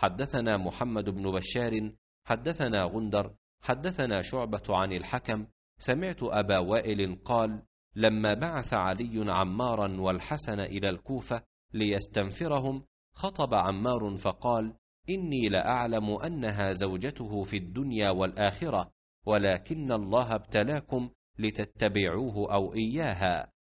حدثنا محمد بن بشار حدثنا غندر حدثنا شعبة عن الحكم سمعت أبا وائل قال لما بعث علي عمارا والحسن إلى الكوفة ليستنفرهم خطب عمار فقال إني لأعلم أنها زوجته في الدنيا والآخرة ولكن الله ابتلاكم لتتبعوه أو إياها